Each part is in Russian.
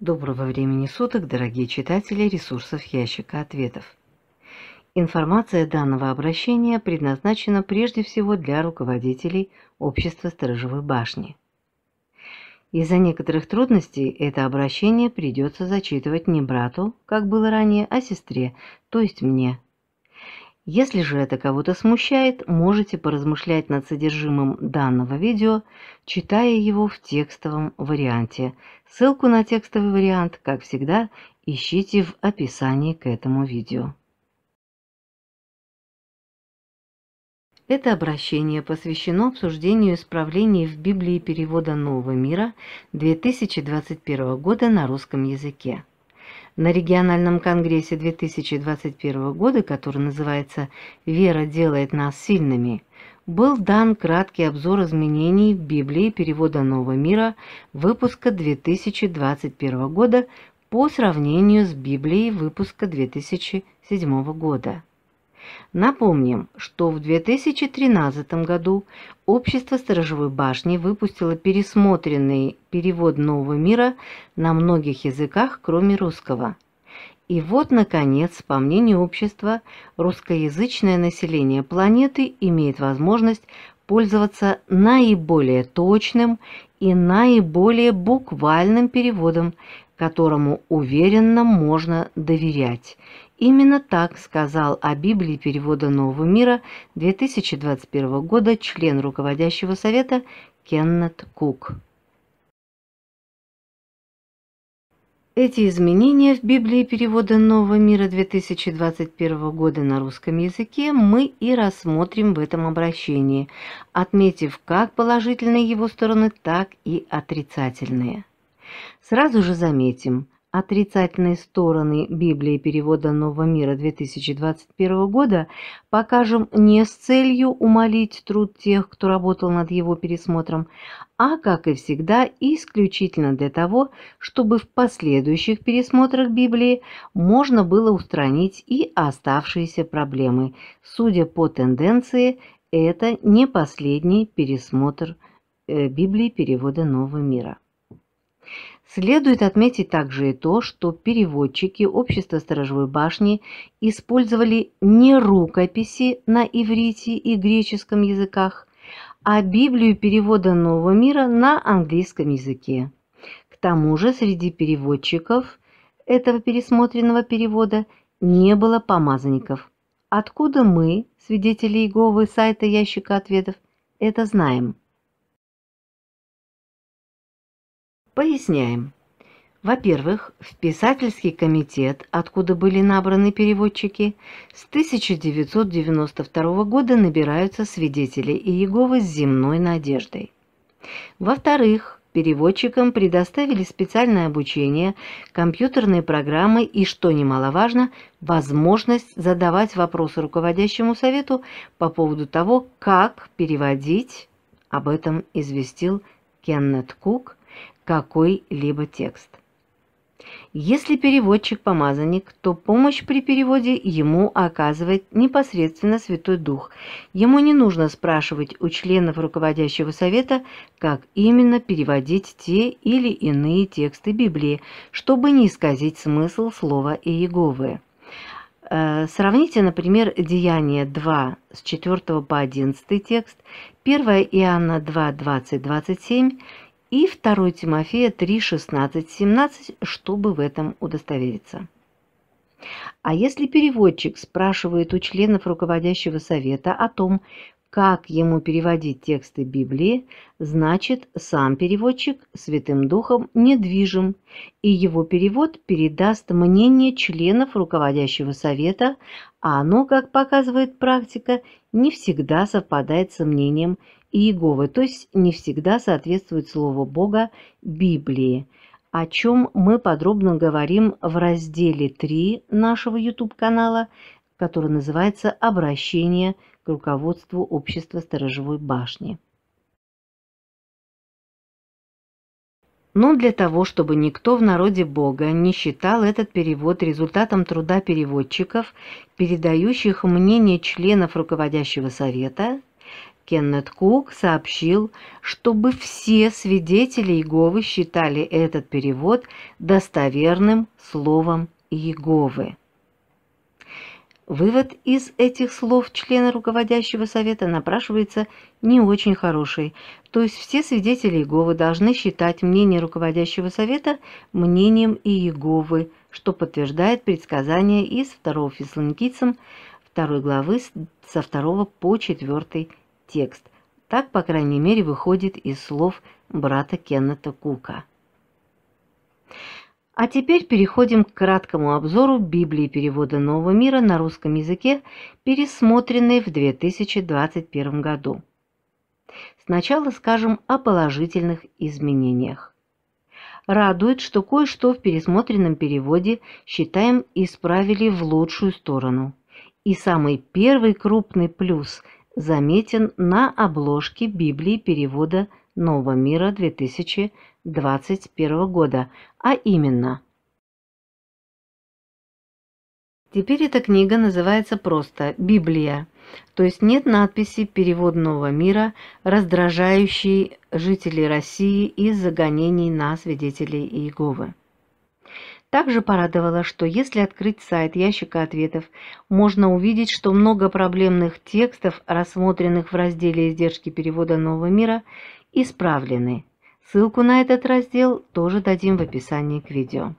Доброго времени суток, дорогие читатели ресурсов ящика ответов. Информация данного обращения предназначена прежде всего для руководителей Общества Сторожевой башни. Из-за некоторых трудностей это обращение придется зачитывать не брату, как было ранее, а сестре, то есть мне, если же это кого-то смущает, можете поразмышлять над содержимым данного видео, читая его в текстовом варианте. Ссылку на текстовый вариант, как всегда, ищите в описании к этому видео. Это обращение посвящено обсуждению исправлений в Библии перевода Нового мира 2021 года на русском языке. На региональном конгрессе 2021 года, который называется «Вера делает нас сильными», был дан краткий обзор изменений в Библии перевода Нового мира выпуска 2021 года по сравнению с Библией выпуска 2007 года. Напомним, что в 2013 году Общество Сторожевой башни выпустило пересмотренный перевод «Нового мира» на многих языках, кроме русского. И вот, наконец, по мнению общества, русскоязычное население планеты имеет возможность пользоваться наиболее точным и наиболее буквальным переводом, которому уверенно можно доверять – Именно так сказал о Библии перевода Нового мира 2021 года член руководящего совета Кеннет Кук. Эти изменения в Библии перевода Нового мира 2021 года на русском языке мы и рассмотрим в этом обращении, отметив как положительные его стороны, так и отрицательные. Сразу же заметим – Отрицательные стороны Библии перевода Нового мира 2021 года покажем не с целью умолить труд тех, кто работал над его пересмотром, а, как и всегда, исключительно для того, чтобы в последующих пересмотрах Библии можно было устранить и оставшиеся проблемы. Судя по тенденции, это не последний пересмотр э, Библии перевода Нового мира. Следует отметить также и то, что переводчики общества Сторожевой башни использовали не рукописи на иврите и греческом языках, а Библию перевода Нового мира на английском языке. К тому же среди переводчиков этого пересмотренного перевода не было помазанников. Откуда мы, свидетели Иеговы сайта ящика ответов, это знаем. Поясняем. Во-первых, в писательский комитет, откуда были набраны переводчики, с 1992 года набираются свидетели Иеговы с земной надеждой. Во-вторых, переводчикам предоставили специальное обучение, компьютерные программы и, что немаловажно, возможность задавать вопросы руководящему совету по поводу того, как переводить, об этом известил Кеннет Кук какой-либо текст. Если переводчик-помазанник, то помощь при переводе ему оказывает непосредственно Святой Дух. Ему не нужно спрашивать у членов руководящего совета, как именно переводить те или иные тексты Библии, чтобы не исказить смысл слова Иеговы. Э, сравните, например, Деяние 2 с 4 по 11 текст, 1 Иоанна 2, 20, 27, и 2 Тимофея 3, 16, 17, чтобы в этом удостовериться. А если переводчик спрашивает у членов руководящего совета о том, как ему переводить тексты Библии, значит, сам переводчик Святым Духом недвижим, и его перевод передаст мнение членов руководящего совета, а оно, как показывает практика, не всегда совпадает с мнением Иеговы, то есть не всегда соответствует слову Бога Библии, о чем мы подробно говорим в разделе 3 нашего YouTube-канала, который называется «Обращение к руководству общества сторожевой башни». Но для того, чтобы никто в народе Бога не считал этот перевод результатом труда переводчиков, передающих мнение членов руководящего совета, Кеннет Кук сообщил, чтобы все свидетели Иеговы считали этот перевод достоверным словом Иеговы. Вывод из этих слов члена руководящего совета напрашивается не очень хороший, то есть все свидетели Иеговы должны считать мнение руководящего совета мнением Иеговы, что подтверждает предсказание из 2 Фессалоникийцам 2 главы со 2 по 4 текст. Так, по крайней мере, выходит из слов брата Кеннета Кука. А теперь переходим к краткому обзору Библии перевода Нового мира на русском языке, пересмотренной в 2021 году. Сначала скажем о положительных изменениях. Радует, что кое-что в пересмотренном переводе, считаем, исправили в лучшую сторону. И самый первый крупный плюс – заметен на обложке Библии перевода Нового мира 2021 года, а именно Теперь эта книга называется просто «Библия», то есть нет надписи «Перевод нового мира», раздражающий жителей России из загонений гонений на свидетелей Иеговы. Также порадовало, что если открыть сайт ящика ответов, можно увидеть, что много проблемных текстов, рассмотренных в разделе «Издержки перевода нового мира», исправлены. Ссылку на этот раздел тоже дадим в описании к видео.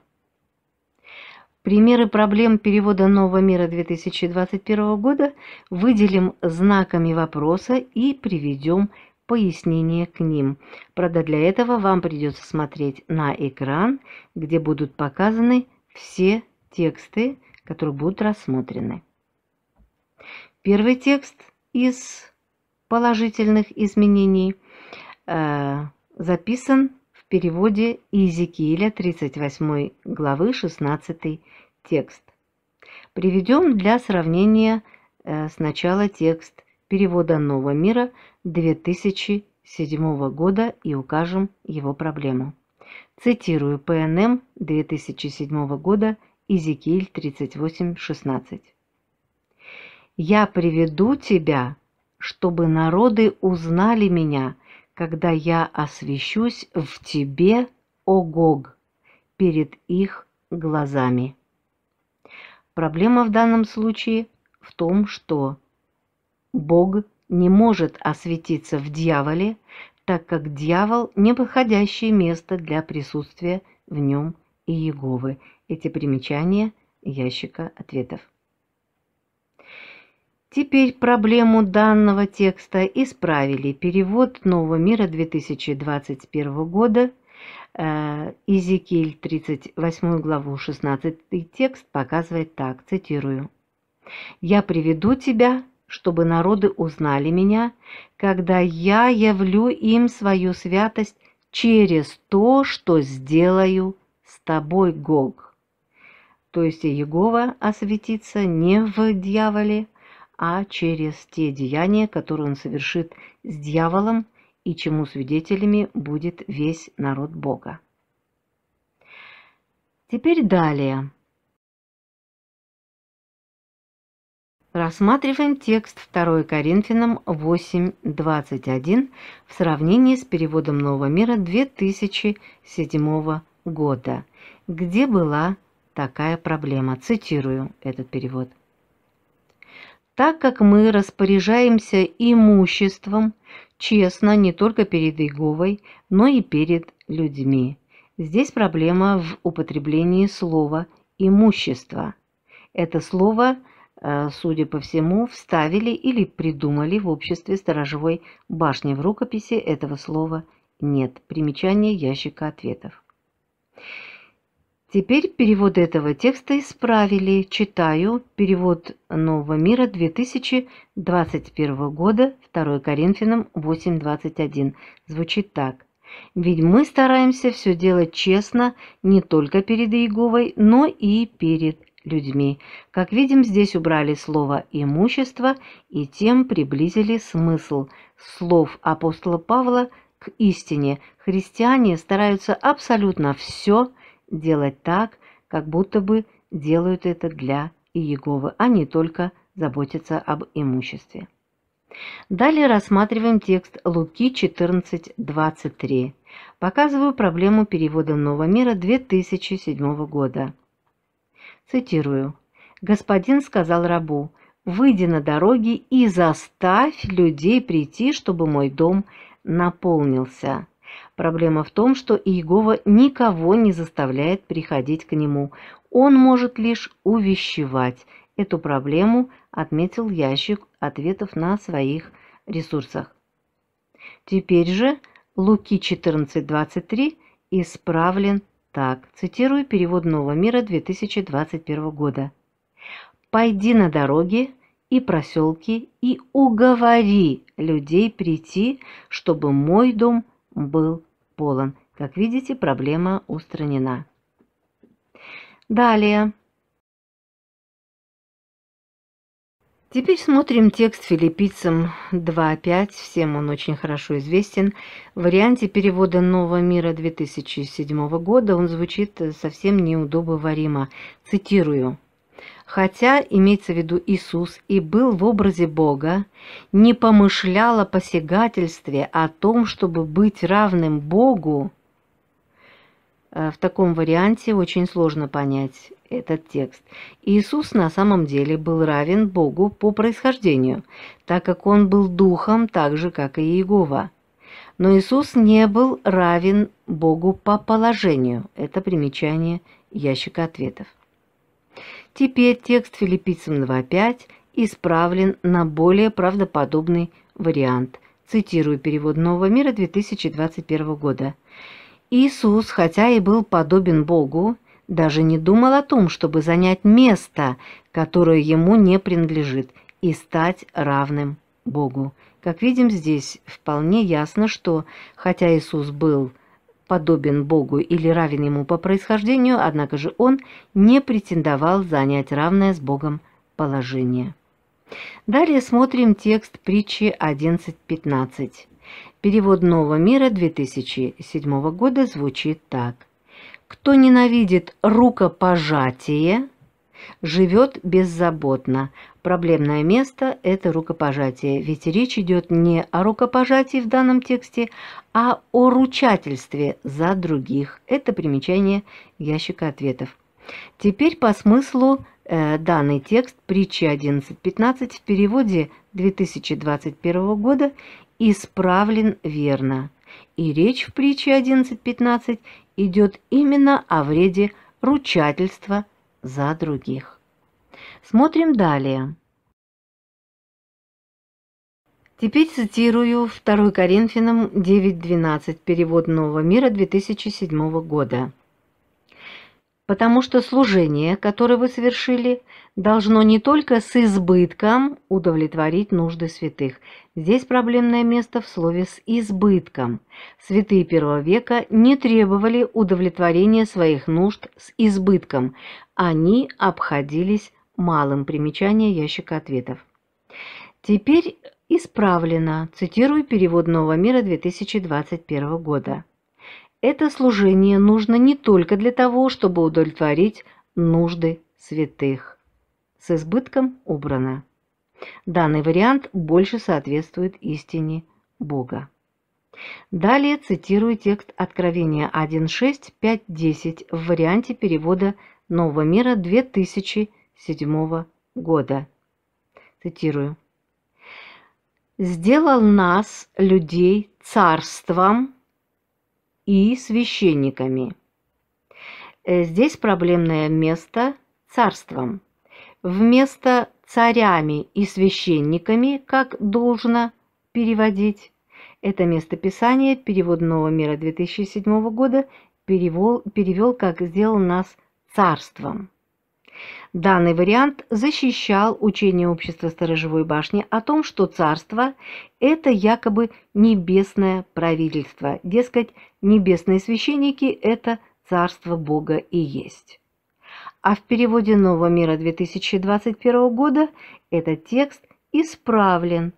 Примеры проблем перевода нового мира 2021 года выделим знаками вопроса и приведем пояснения к ним. Правда, для этого вам придется смотреть на экран, где будут показаны все тексты, которые будут рассмотрены. Первый текст из положительных изменений э, записан в переводе Иезекииля 38 главы 16 текст. Приведем для сравнения э, сначала текст перевода «Нового мира» 2007 года и укажем его проблему. Цитирую ПНМ 2007 года Изекиль 38.16. «Я приведу тебя, чтобы народы узнали меня, когда я освящусь в тебе, о Гог, перед их глазами». Проблема в данном случае в том, что Бог – не может осветиться в дьяволе, так как дьявол – неподходящее место для присутствия в нем и Еговы. Эти примечания ящика ответов. Теперь проблему данного текста исправили перевод Нового мира 2021 года. Э, Изекиль 38 главу 16 текст показывает так, цитирую. «Я приведу тебя чтобы народы узнали меня, когда я явлю им свою святость через то, что сделаю с тобой, Гог. То есть Иегова осветится не в дьяволе, а через те деяния, которые он совершит с дьяволом, и чему свидетелями будет весь народ Бога. Теперь далее. Рассматриваем текст 2 Коринфянам 8.21 в сравнении с переводом Нового мира 2007 года, где была такая проблема. Цитирую этот перевод. Так как мы распоряжаемся имуществом честно не только перед Иеговой, но и перед людьми. Здесь проблема в употреблении слова «имущество». Это слово – Э, судя по всему, вставили или придумали в обществе сторожевой башни. В рукописи этого слова нет. Примечание ящика ответов. Теперь перевод этого текста исправили. Читаю перевод Нового мира 2021 года, 2 Коринфянам 8.21. Звучит так. Ведь мы стараемся все делать честно не только перед Иеговой, но и перед людьми. Как видим, здесь убрали слово «имущество» и тем приблизили смысл слов апостола Павла к истине. Христиане стараются абсолютно все делать так, как будто бы делают это для Иеговы, а не только заботятся об имуществе. Далее рассматриваем текст Луки 14.23. Показываю проблему перевода Нового мира 2007 года. Цитирую. «Господин сказал рабу, выйди на дороги и заставь людей прийти, чтобы мой дом наполнился». Проблема в том, что Иегова никого не заставляет приходить к нему. Он может лишь увещевать. Эту проблему отметил ящик ответов на своих ресурсах. Теперь же Луки 14.23 исправлен так, цитирую перевод «Нового мира» 2021 года. «Пойди на дороги и проселки и уговори людей прийти, чтобы мой дом был полон». Как видите, проблема устранена. Далее. Теперь смотрим текст филиппийцам 2.5, всем он очень хорошо известен. В варианте перевода «Нового мира» 2007 года он звучит совсем неудобоваримо. Цитирую. «Хотя, имеется в виду Иисус, и был в образе Бога, не помышлял о посягательстве, а о том, чтобы быть равным Богу, Э, в таком варианте очень сложно понять этот текст. Иисус на самом деле был равен Богу по происхождению, так как он был духом так же, как и Иегова. Но Иисус не был равен Богу по положению. Это примечание ящика ответов. Теперь текст филиппийцам 2.5 исправлен на более правдоподобный вариант. Цитирую перевод «Нового мира» 2021 года – Иисус, хотя и был подобен Богу, даже не думал о том, чтобы занять место, которое ему не принадлежит, и стать равным Богу. Как видим здесь, вполне ясно, что хотя Иисус был подобен Богу или равен ему по происхождению, однако же он не претендовал занять равное с Богом положение. Далее смотрим текст притчи 11.15. Перевод «Нового мира» 2007 года звучит так. «Кто ненавидит рукопожатие, живет беззаботно. Проблемное место – это рукопожатие, ведь речь идет не о рукопожатии в данном тексте, а о ручательстве за других. Это примечание ящика ответов. Теперь по смыслу э, данный текст притчи 11.15 в переводе 2021 года исправлен верно, и речь в притче 11.15 идет именно о вреде ручательства за других. Смотрим далее. Теперь цитирую 2 Коринфянам 9.12, перевод Нового мира 2007 года. «Потому что служение, которое вы совершили, должно не только с избытком удовлетворить нужды святых, Здесь проблемное место в слове «с избытком». Святые первого века не требовали удовлетворения своих нужд с избытком. Они обходились малым примечание ящика ответов. Теперь исправлено, цитирую перевод «Нового мира» 2021 года. Это служение нужно не только для того, чтобы удовлетворить нужды святых. С избытком убрано. Данный вариант больше соответствует истине Бога. Далее цитирую текст Откровения 1.6.5.10 в варианте перевода Нового мира 2007 года. Цитирую. «Сделал нас, людей, царством и священниками». Э, здесь проблемное место – царством. Вместо царями и священниками, как должно переводить. Это местописание перевод Нового мира 2007 года перевел, перевел как «сделал нас царством». Данный вариант защищал учение общества Сторожевой башни о том, что царство – это якобы небесное правительство. Дескать, небесные священники – это царство Бога и есть а в переводе Нового мира 2021 года этот текст исправлен.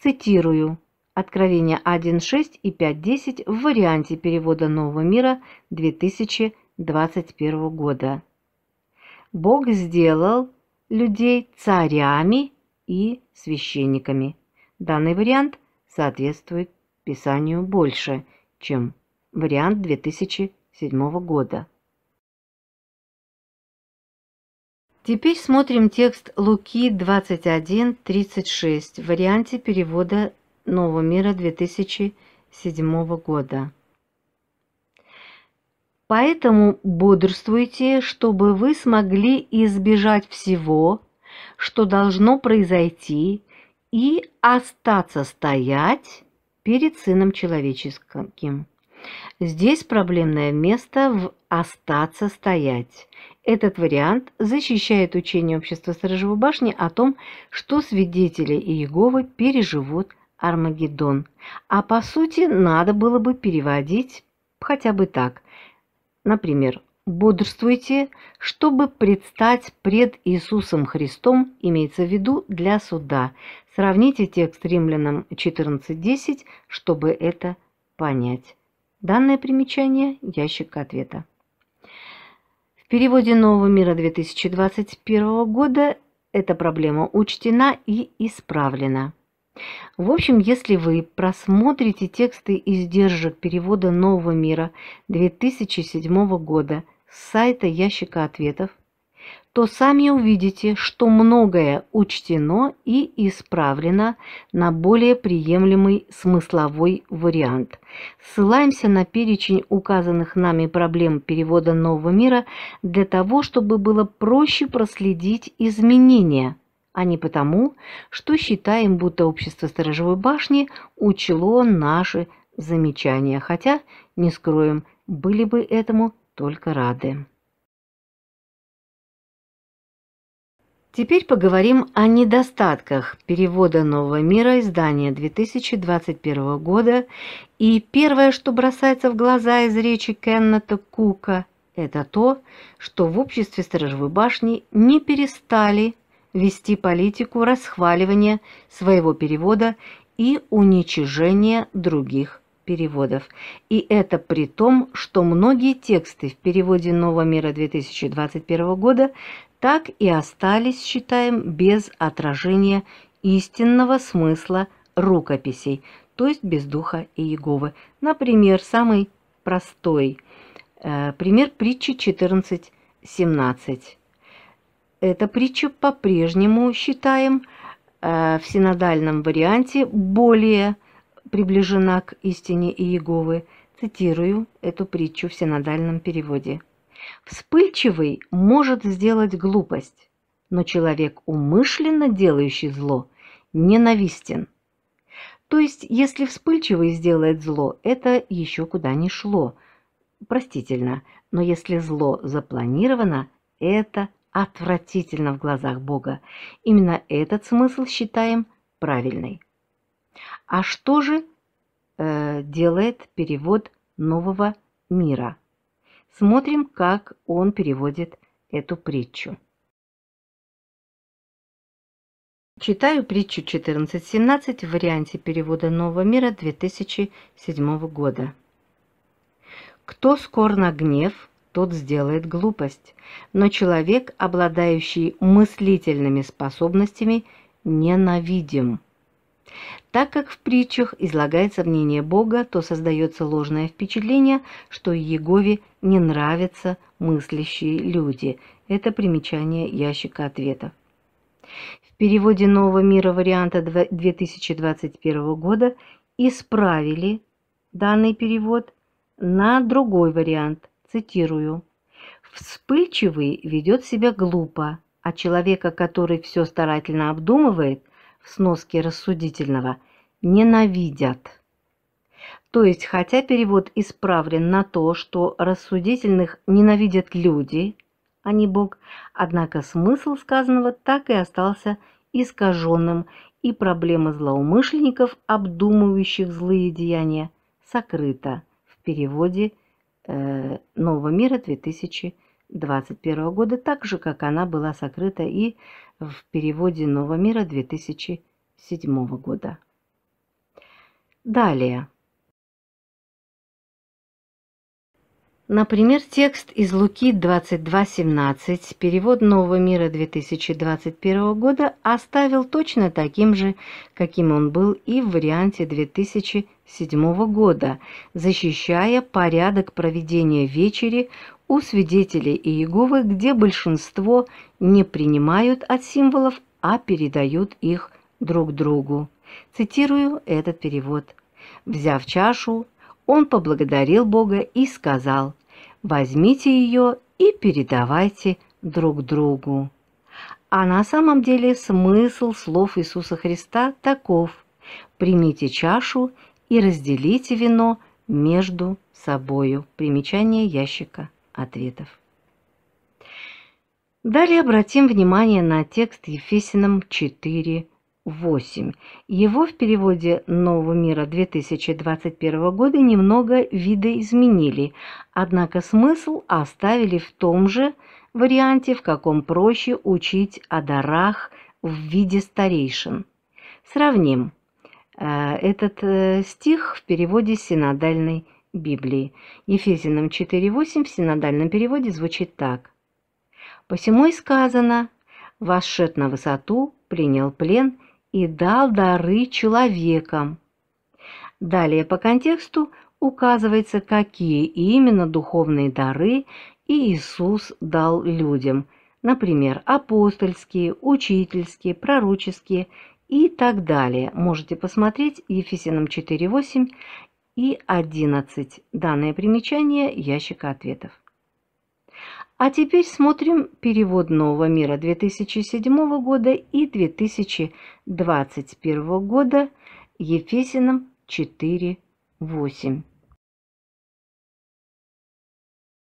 Цитирую. Откровение 1.6 и 5.10 в варианте перевода Нового мира 2021 года. Бог сделал людей царями и священниками. Данный вариант соответствует Писанию больше, чем вариант 2007 года. Теперь смотрим текст Луки 21.36 в варианте перевода Нового мира 2007 года. Поэтому бодрствуйте, чтобы вы смогли избежать всего, что должно произойти, и остаться стоять перед Сыном Человеческим. Здесь проблемное место в «остаться стоять» Этот вариант защищает учение общества Сторожевой башни о том, что свидетели Иеговы переживут Армагеддон. А по сути, надо было бы переводить хотя бы так. Например, «бодрствуйте, чтобы предстать пред Иисусом Христом» имеется в виду для суда. Сравните текст Римлянам 14.10, чтобы это понять. Данное примечание – ящик ответа. В переводе «Нового мира» 2021 года эта проблема учтена и исправлена. В общем, если вы просмотрите тексты издержек перевода «Нового мира» 2007 года с сайта «Ящика ответов», то сами увидите, что многое учтено и исправлено на более приемлемый смысловой вариант. Ссылаемся на перечень указанных нами проблем перевода нового мира для того, чтобы было проще проследить изменения, а не потому, что считаем, будто общество Сторожевой башни учло наши замечания, хотя, не скроем, были бы этому только рады. Теперь поговорим о недостатках перевода «Нового мира» издания 2021 года. И первое, что бросается в глаза из речи Кеннета Кука, это то, что в обществе Сторожевой башни не перестали вести политику расхваливания своего перевода и уничижения других переводов. И это при том, что многие тексты в переводе «Нового мира» 2021 года так и остались, считаем, без отражения истинного смысла рукописей, то есть без Духа и Иеговы. Например, самый простой э, пример притчи 14.17. Эта притча по-прежнему, считаем, э, в синодальном варианте более приближена к истине Иеговы. Цитирую эту притчу в синодальном переводе. Вспыльчивый может сделать глупость, но человек, умышленно делающий зло, ненавистен. То есть, если вспыльчивый сделает зло, это еще куда ни шло. Простительно, но если зло запланировано, это отвратительно в глазах Бога. Именно этот смысл считаем правильный. А что же э, делает перевод нового мира? Смотрим, как он переводит эту притчу. Читаю притчу 14.17 в варианте перевода Нового мира 2007 года. Кто скор на гнев, тот сделает глупость, но человек, обладающий мыслительными способностями, ненавидим. Так как в притчах излагается мнение Бога, то создается ложное впечатление, что Егове не нравятся мыслящие люди. Это примечание ящика ответов. В переводе «Нового мира» варианта 2021 года исправили данный перевод на другой вариант, цитирую. «Вспыльчивый ведет себя глупо, а человека, который все старательно обдумывает – сноски рассудительного, ненавидят. То есть, хотя перевод исправлен на то, что рассудительных ненавидят люди, а не Бог, однако смысл сказанного так и остался искаженным, и проблема злоумышленников, обдумывающих злые деяния, сокрыта в переводе э, «Нового мира» 2021 года, так же, как она была сокрыта и в переводе «Нового мира» 2007 года. Далее. Например, текст из Луки 22.17, перевод «Нового мира» 2021 года оставил точно таким же, каким он был и в варианте 2007 года, защищая порядок проведения вечери у свидетелей Иеговы, где большинство не принимают от символов, а передают их друг другу. Цитирую этот перевод. «Взяв чашу, он поблагодарил Бога и сказал, «Возьмите ее и передавайте друг другу». А на самом деле смысл слов Иисуса Христа таков. «Примите чашу и разделите вино между собою». Примечание ящика ответов. Далее обратим внимание на текст Ефесиным 4.8. Его в переводе «Нового мира» 2021 года немного видоизменили, однако смысл оставили в том же варианте, в каком проще учить о дарах в виде старейшин. Сравним э, этот э, стих в переводе Синодальной. Библии. Ефезиным 4.8 в синодальном переводе звучит так. «Посему и сказано, восшед на высоту, принял плен и дал дары человекам». Далее по контексту указывается, какие именно духовные дары Иисус дал людям, например, апостольские, учительские, пророческие и так далее. Можете посмотреть Ефесиным 4.8 и 11. Данное примечание ящика ответов. А теперь смотрим перевод нового мира 2007 года и 2021 года Ефесиным 4.8.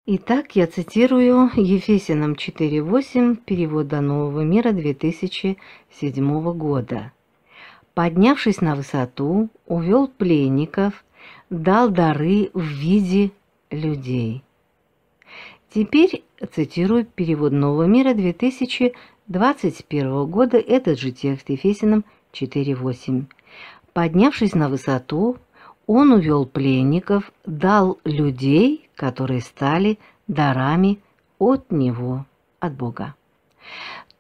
Итак, я цитирую Ефесиным 4.8 перевода Нового мира 2007 года. «Поднявшись на высоту, увел пленников – дал дары в виде людей. Теперь цитирую перевод «Нового мира» 2021 года, этот же текст Ефесиным 4.8. «Поднявшись на высоту, он увел пленников, дал людей, которые стали дарами от него, от Бога»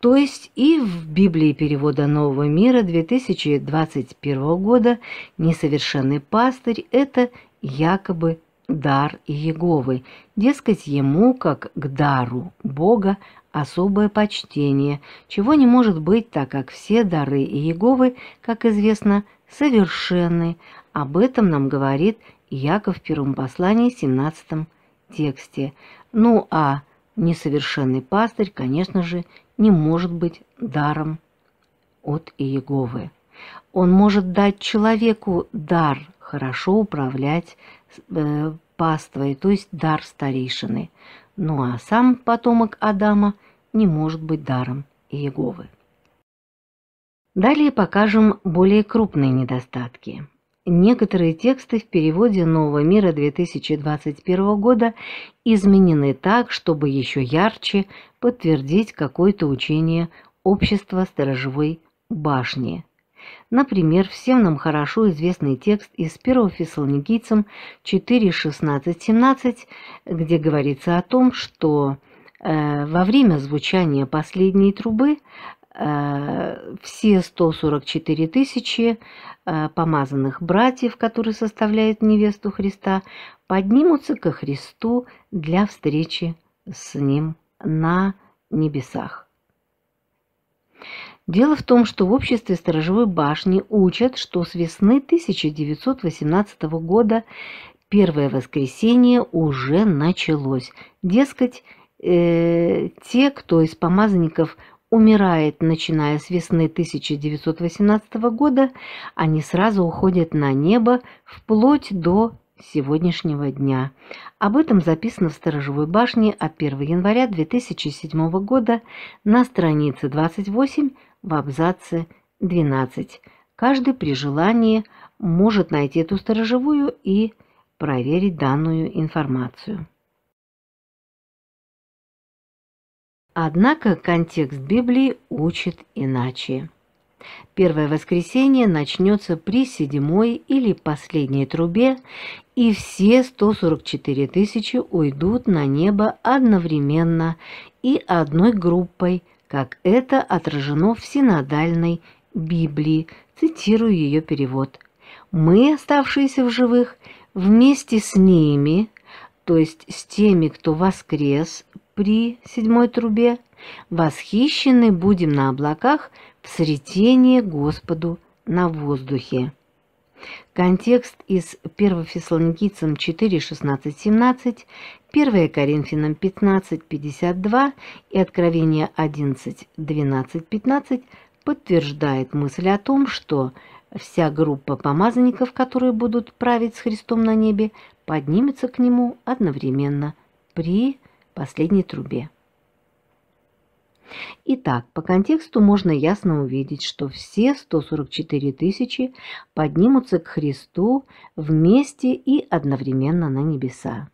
то есть и в Библии перевода Нового мира 2021 года несовершенный пастырь – это якобы дар Иеговы, дескать, ему, как к дару Бога, особое почтение, чего не может быть, так как все дары Иеговы, как известно, совершенны. Об этом нам говорит Яков в первом послании, 17 тексте. Ну а несовершенный пастырь, конечно же, не может быть даром от Иеговы. Он может дать человеку дар хорошо управлять э, паствой, то есть дар старейшины. Ну а сам потомок Адама не может быть даром Иеговы. Далее покажем более крупные недостатки. Некоторые тексты в переводе «Нового мира» 2021 года изменены так, чтобы еще ярче подтвердить какое-то учение общества сторожевой башни. Например, всем нам хорошо известный текст из 1 Фессалоникийцам 4.16.17, где говорится о том, что э, во время звучания последней трубы Э, все 144 тысячи э, помазанных братьев, которые составляют невесту Христа, поднимутся ко Христу для встречи с Ним на небесах. Дело в том, что в обществе сторожевой башни учат, что с весны 1918 года первое воскресенье уже началось. Дескать, э, те, кто из помазанников – умирает, начиная с весны 1918 года, они сразу уходят на небо вплоть до сегодняшнего дня. Об этом записано в Сторожевой башне от 1 января 2007 года на странице 28 в абзаце 12. Каждый при желании может найти эту сторожевую и проверить данную информацию. Однако контекст Библии учит иначе. Первое воскресенье начнется при седьмой или последней трубе, и все 144 тысячи уйдут на небо одновременно и одной группой, как это отражено в синодальной Библии, цитирую ее перевод. «Мы, оставшиеся в живых, вместе с ними, то есть с теми, кто воскрес при седьмой трубе, восхищены будем на облаках в сретение Господу на воздухе. Контекст из 1 Фессалоникийцам 4, 16, 17, 1 Коринфянам 15, 52 и Откровение 11, 12, 15 подтверждает мысль о том, что вся группа помазанников, которые будут править с Христом на небе, поднимется к нему одновременно при последней трубе. Итак, по контексту можно ясно увидеть, что все 144 тысячи поднимутся к Христу вместе и одновременно на небеса.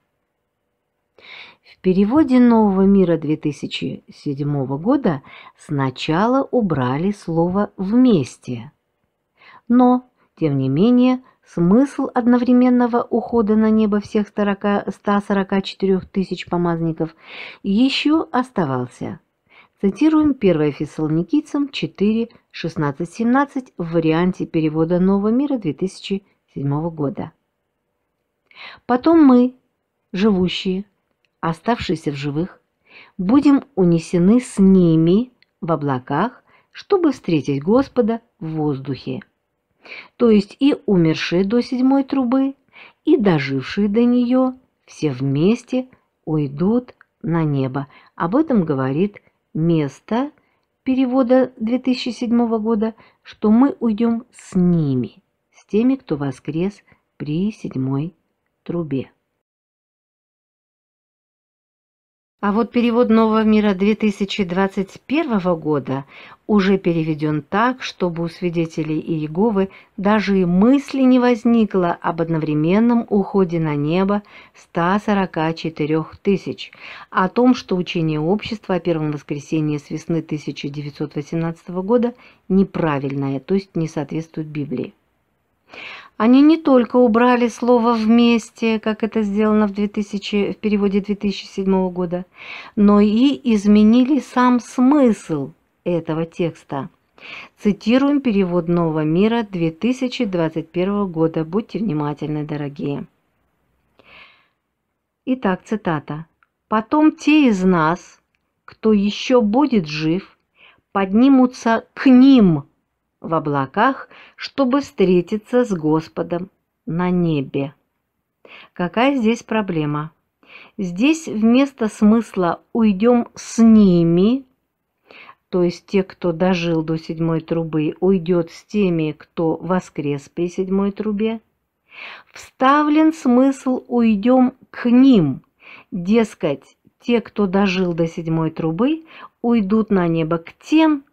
В переводе «Нового мира» 2007 года сначала убрали слово «вместе», но, тем не менее, Смысл одновременного ухода на небо всех 40, 144 тысяч помазников еще оставался. Цитируем 1 Фессалоникийцам 4, 16, 17 в варианте перевода Нового мира 2007 года. Потом мы, живущие, оставшиеся в живых, будем унесены с ними в облаках, чтобы встретить Господа в воздухе то есть и умершие до седьмой трубы, и дожившие до нее, все вместе уйдут на небо. Об этом говорит место перевода 2007 года, что мы уйдем с ними, с теми, кто воскрес при седьмой трубе. А вот перевод «Нового мира» 2021 года уже переведен так, чтобы у свидетелей Иеговы даже и мысли не возникло об одновременном уходе на небо 144 тысяч, о том, что учение общества о первом воскресении с весны 1918 года неправильное, то есть не соответствует Библии. Они не только убрали слово «вместе», как это сделано в, 2000, в переводе 2007 года, но и изменили сам смысл этого текста. Цитируем перевод «Нового мира» 2021 года. Будьте внимательны, дорогие. Итак, цитата. «Потом те из нас, кто еще будет жив, поднимутся к ним» в облаках, чтобы встретиться с Господом на небе. Какая здесь проблема? Здесь вместо смысла «уйдем с ними», то есть те, кто дожил до седьмой трубы, уйдет с теми, кто воскрес при седьмой трубе, вставлен смысл «уйдем к ним», дескать, те, кто дожил до седьмой трубы, уйдут на небо к тем,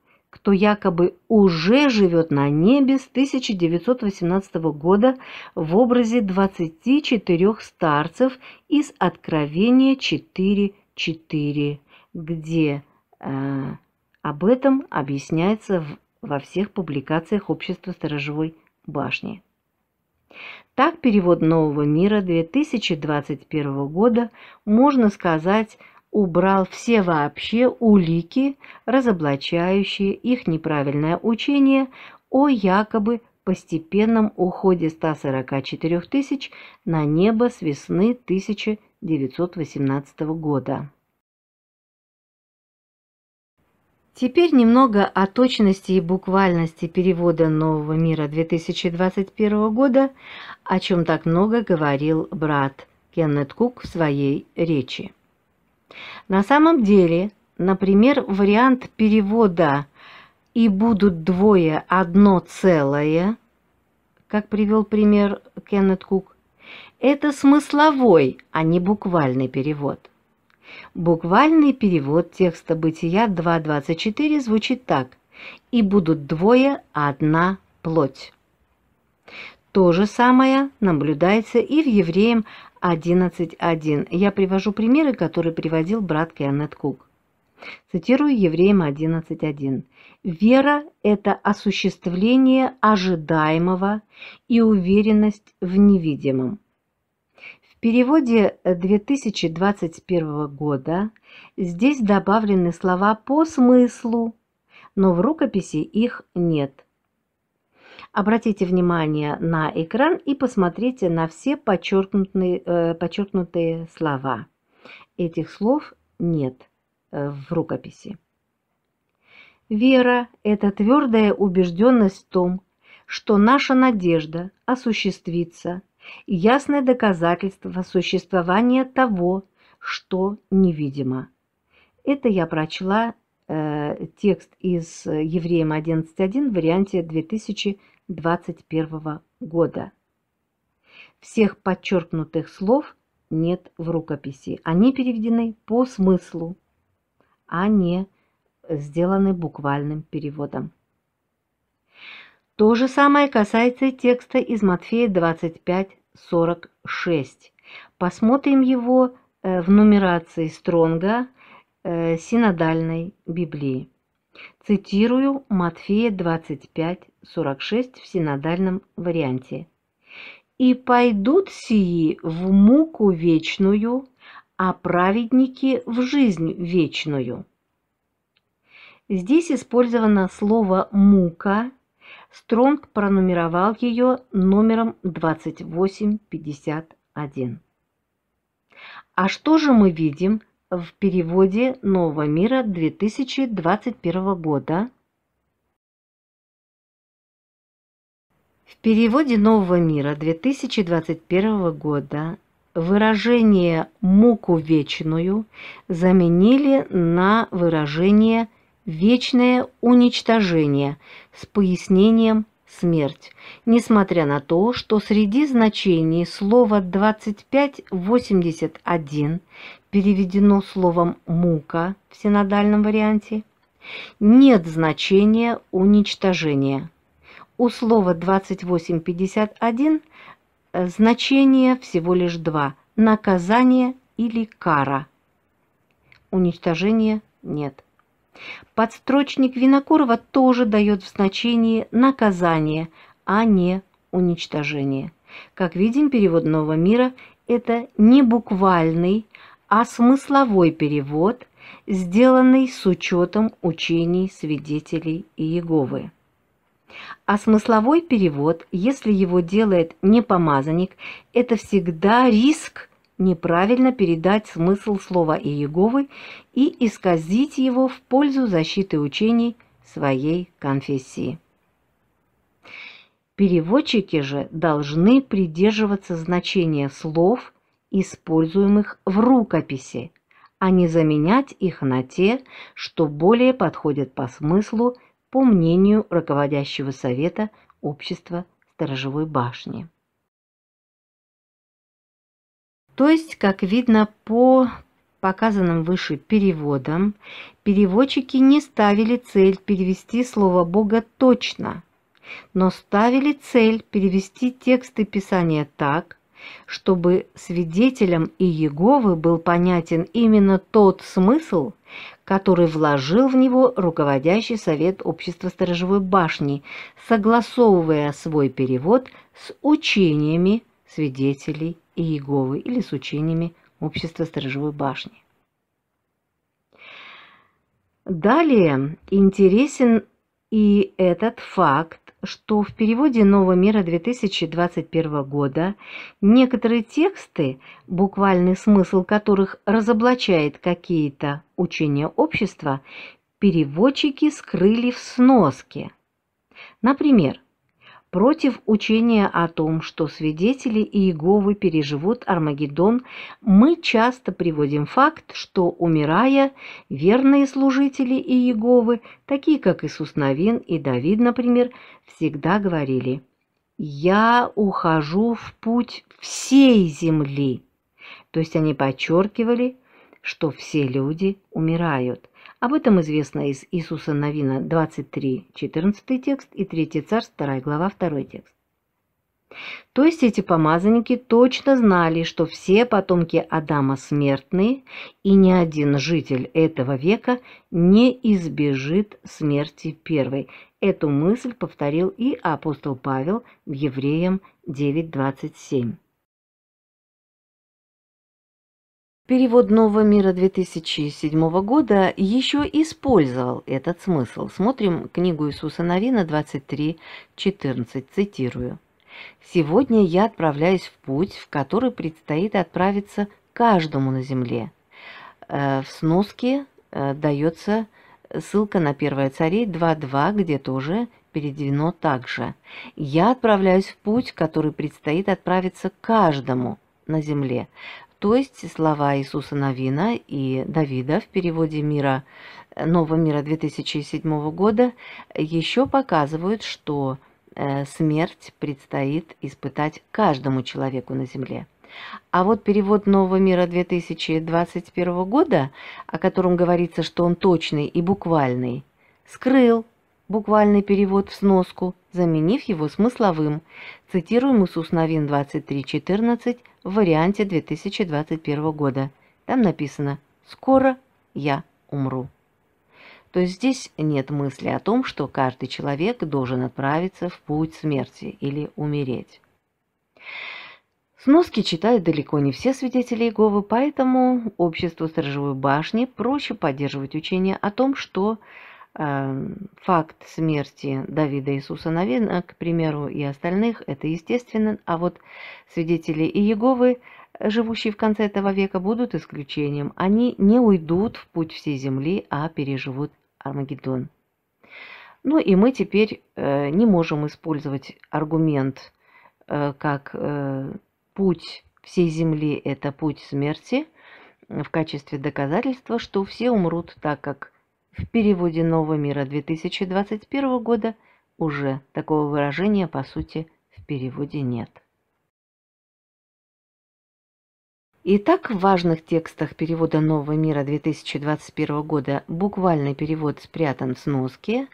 кто якобы уже живет на небе с 1918 года в образе 24 старцев из Откровения 4.4, где э, об этом объясняется в, во всех публикациях Общества Сторожевой башни. Так перевод «Нового мира» 2021 года, можно сказать, убрал все вообще улики, разоблачающие их неправильное учение о якобы постепенном уходе 144 тысяч на небо с весны 1918 года. Теперь немного о точности и буквальности перевода «Нового мира» 2021 года, о чем так много говорил брат Кеннет Кук в своей речи. На самом деле, например, вариант перевода «и будут двое одно целое», как привел пример Кеннет Кук, это смысловой, а не буквальный перевод. Буквальный перевод текста «Бытия 2.24» звучит так «И будут двое, одна плоть». То же самое наблюдается и в Евреям 11.1. Я привожу примеры, которые приводил брат Кеннет Кук. Цитирую Евреям 11.1. «Вера – это осуществление ожидаемого и уверенность в невидимом». В переводе 2021 года здесь добавлены слова по смыслу, но в рукописи их нет. Обратите внимание на экран и посмотрите на все подчеркнутые, э, подчеркнутые слова. Этих слов нет э, в рукописи. Вера – это твердая убежденность в том, что наша надежда осуществится, ясное доказательство существования того, что невидимо. Это я прочла Э, текст из э, Евреям 11.1 в варианте 2021 года. Всех подчеркнутых слов нет в рукописи. Они переведены по смыслу, а не сделаны буквальным переводом. То же самое касается и текста из Матфея 25.46. Посмотрим его э, в нумерации Стронга Э, синодальной Библии. Цитирую Матфея 25:46 в синодальном варианте. «И пойдут сии в муку вечную, а праведники в жизнь вечную». Здесь использовано слово «мука», Стронг пронумеровал ее номером 2851. А что же мы видим, в переводе Нового мира 2021 года. В переводе Нового мира 2021 года выражение «муку вечную» заменили на выражение «вечное уничтожение» с пояснением «смерть», несмотря на то, что среди значений слова 2581 переведено словом «мука» в синодальном варианте, нет значения уничтожения. У слова 2851 значение всего лишь два – наказание или кара. Уничтожения нет. Подстрочник Винокурова тоже дает в значении «наказание», а не «уничтожение». Как видим, перевод нового мира – это не буквальный а смысловой перевод, сделанный с учетом учений свидетелей Иеговы. А смысловой перевод, если его делает не помазанник, это всегда риск неправильно передать смысл слова Иеговы и исказить его в пользу защиты учений своей конфессии. Переводчики же должны придерживаться значения слов используемых в рукописи, а не заменять их на те, что более подходят по смыслу, по мнению руководящего совета общества сторожевой башни. То есть, как видно по показанным выше переводам, переводчики не ставили цель перевести слово Бога точно, но ставили цель перевести тексты Писания так, чтобы свидетелям Иеговы был понятен именно тот смысл, который вложил в него руководящий совет общества сторожевой башни, согласовывая свой перевод с учениями свидетелей Иеговы или с учениями общества сторожевой башни. Далее интересен и этот факт, что в переводе «Нового мира» 2021 года некоторые тексты, буквальный смысл которых разоблачает какие-то учения общества, переводчики скрыли в сноске. Например, Против учения о том, что свидетели Иеговы переживут Армагеддон, мы часто приводим факт, что, умирая, верные служители Иеговы, такие как Иисус Новин и Давид, например, всегда говорили «Я ухожу в путь всей земли». То есть они подчеркивали, что все люди умирают – об этом известно из Иисуса Новина 23, 14 текст и 3 царств, 2 глава, 2 текст. То есть эти помазанники точно знали, что все потомки Адама смертные, и ни один житель этого века не избежит смерти первой. Эту мысль повторил и апостол Павел в Евреям 9.27. Перевод «Нового мира» 2007 года еще использовал этот смысл. Смотрим книгу Иисуса Навина 23.14, цитирую. «Сегодня я отправляюсь в путь, в который предстоит отправиться каждому на земле». Э, в сноске э, дается ссылка на 1 царей 2.2, где тоже переведено также. «Я отправляюсь в путь, который предстоит отправиться каждому» на земле. То есть слова Иисуса Новина и Давида в переводе мира э, Нового мира 2007 года еще показывают, что э, смерть предстоит испытать каждому человеку на земле. А вот перевод Нового мира 2021 года, о котором говорится, что он точный и буквальный, скрыл буквальный перевод в сноску, заменив его смысловым. Цитируем Иисус Новин 23.14 в варианте 2021 года. Там написано «Скоро я умру». То есть здесь нет мысли о том, что каждый человек должен отправиться в путь смерти или умереть. Сноски читают далеко не все свидетели Иеговы, поэтому обществу Сторожевой башни проще поддерживать учение о том, что Эм, факт смерти Давида Иисуса Навина, к примеру, и остальных, это естественно, а вот свидетели Иеговы, живущие в конце этого века, будут исключением. Они не уйдут в путь всей земли, а переживут Армагеддон. Ну и мы теперь э, не можем использовать аргумент э, как э, путь всей земли – это путь смерти в качестве доказательства, что все умрут так, как в переводе «Нового мира» 2021 года уже такого выражения, по сути, в переводе нет. Итак, в важных текстах перевода «Нового мира» 2021 года буквальный перевод спрятан в сноске,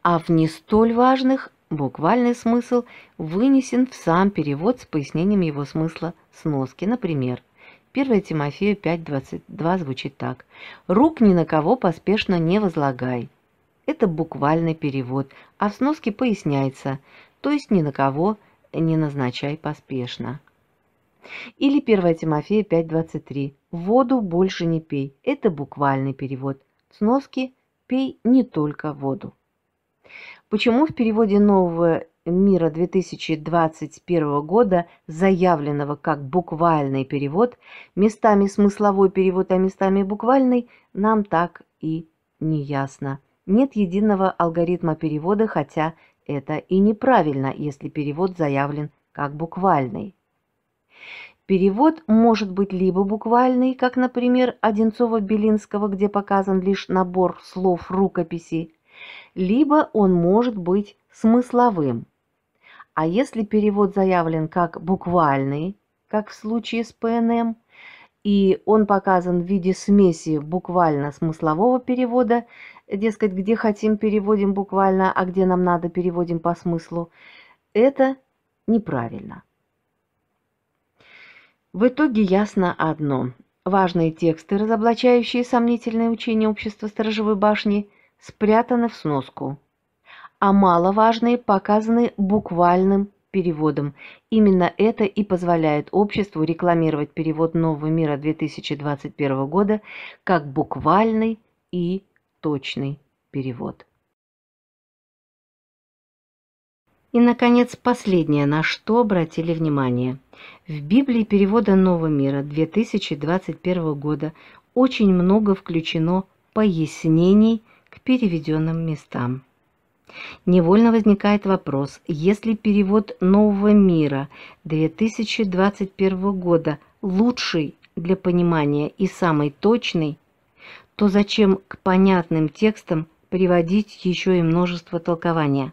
а в не столь важных буквальный смысл вынесен в сам перевод с пояснением его смысла сноски, например – 1 Тимофею 5.22 звучит так. «Рук ни на кого поспешно не возлагай». Это буквальный перевод, а в сноске поясняется, то есть ни на кого не назначай поспешно. Или 1 Тимофея 5.23. «Воду больше не пей». Это буквальный перевод. В сноске «пей не только воду». Почему в переводе нового мира 2021 года, заявленного как буквальный перевод, местами смысловой перевод, а местами буквальный, нам так и не ясно. Нет единого алгоритма перевода, хотя это и неправильно, если перевод заявлен как буквальный. Перевод может быть либо буквальный, как, например, Одинцова-Белинского, где показан лишь набор слов рукописи, либо он может быть смысловым, а если перевод заявлен как буквальный, как в случае с ПНМ, и он показан в виде смеси буквально-смыслового перевода, дескать, где хотим переводим буквально, а где нам надо переводим по смыслу, это неправильно. В итоге ясно одно. Важные тексты, разоблачающие сомнительное учение общества сторожевой башни, спрятаны в сноску а маловажные показаны буквальным переводом. Именно это и позволяет обществу рекламировать перевод «Нового мира» 2021 года как буквальный и точный перевод. И, наконец, последнее, на что обратили внимание. В Библии перевода «Нового мира» 2021 года очень много включено пояснений к переведенным местам. Невольно возникает вопрос, если перевод «Нового мира» 2021 года лучший для понимания и самый точный, то зачем к понятным текстам приводить еще и множество толкования?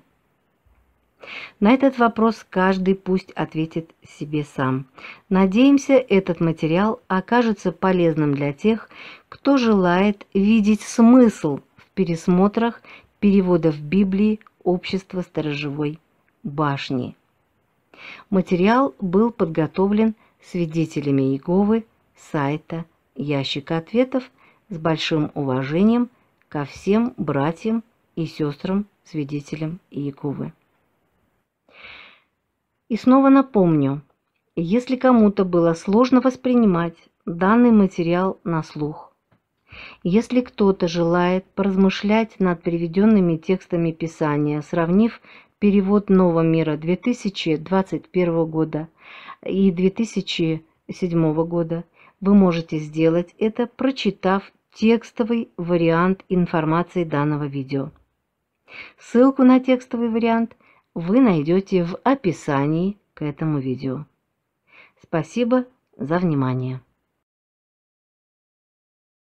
На этот вопрос каждый пусть ответит себе сам. Надеемся, этот материал окажется полезным для тех, кто желает видеть смысл в пересмотрах переводов Библии Общества сторожевой башни. Материал был подготовлен свидетелями Иеговы сайта «Ящик ответов» с большим уважением ко всем братьям и сестрам свидетелям Иеговы. И снова напомню, если кому-то было сложно воспринимать данный материал на слух, если кто-то желает поразмышлять над приведенными текстами Писания, сравнив перевод «Нового мира» 2021 года и 2007 года, вы можете сделать это, прочитав текстовый вариант информации данного видео. Ссылку на текстовый вариант вы найдете в описании к этому видео. Спасибо за внимание.